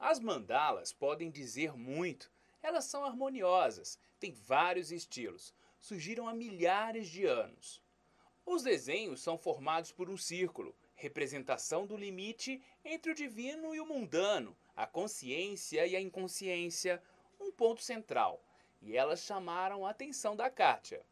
As mandalas podem dizer muito. Elas são harmoniosas, têm vários estilos, surgiram há milhares de anos. Os desenhos são formados por um círculo, representação do limite entre o divino e o mundano, a consciência e a inconsciência, um ponto central. E elas chamaram a atenção da Kátia.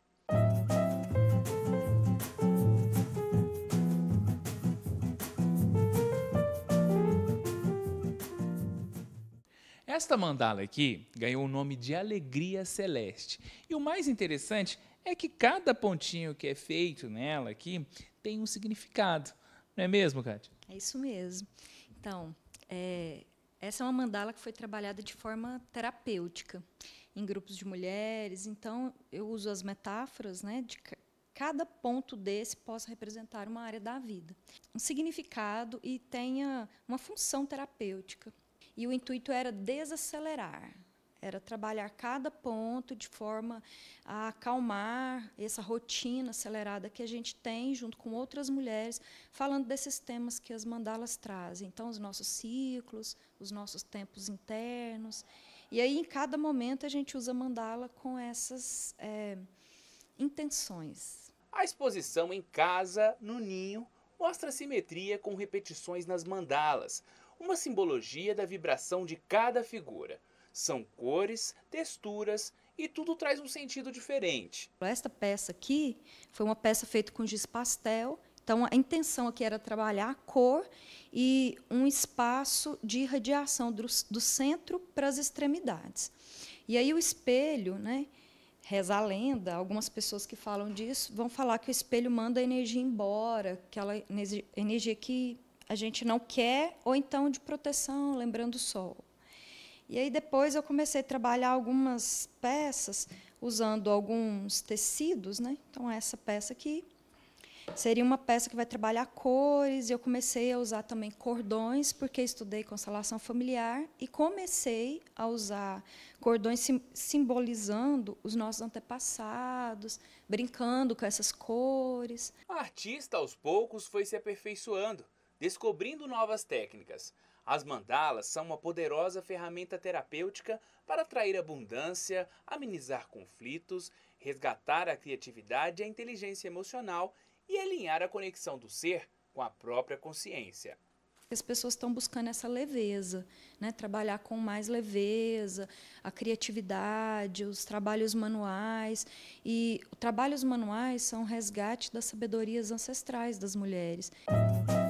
Esta mandala aqui ganhou o nome de Alegria Celeste. E o mais interessante é que cada pontinho que é feito nela aqui tem um significado. Não é mesmo, Kátia? É isso mesmo. Então, é, essa é uma mandala que foi trabalhada de forma terapêutica em grupos de mulheres. Então, eu uso as metáforas né, de cada ponto desse possa representar uma área da vida, um significado e tenha uma função terapêutica. E o intuito era desacelerar, era trabalhar cada ponto de forma a acalmar essa rotina acelerada que a gente tem junto com outras mulheres, falando desses temas que as mandalas trazem. Então, os nossos ciclos, os nossos tempos internos. E aí, em cada momento, a gente usa mandala com essas é, intenções. A exposição em casa, no ninho, mostra simetria com repetições nas mandalas, uma simbologia da vibração de cada figura. São cores, texturas e tudo traz um sentido diferente. Esta peça aqui foi uma peça feita com giz pastel. Então, a intenção aqui era trabalhar a cor e um espaço de irradiação do, do centro para as extremidades. E aí o espelho, né, Reza a lenda, algumas pessoas que falam disso vão falar que o espelho manda a energia embora, aquela energia que a gente não quer, ou então de proteção, lembrando o sol. E aí depois eu comecei a trabalhar algumas peças usando alguns tecidos, né? Então essa peça aqui seria uma peça que vai trabalhar cores, e eu comecei a usar também cordões, porque estudei constelação familiar, e comecei a usar cordões sim, simbolizando os nossos antepassados, brincando com essas cores. A artista, aos poucos, foi se aperfeiçoando, descobrindo novas técnicas. As mandalas são uma poderosa ferramenta terapêutica para atrair abundância, amenizar conflitos, resgatar a criatividade e a inteligência emocional e alinhar a conexão do ser com a própria consciência. As pessoas estão buscando essa leveza, né? trabalhar com mais leveza, a criatividade, os trabalhos manuais. E trabalhos manuais são resgate das sabedorias ancestrais das mulheres. Música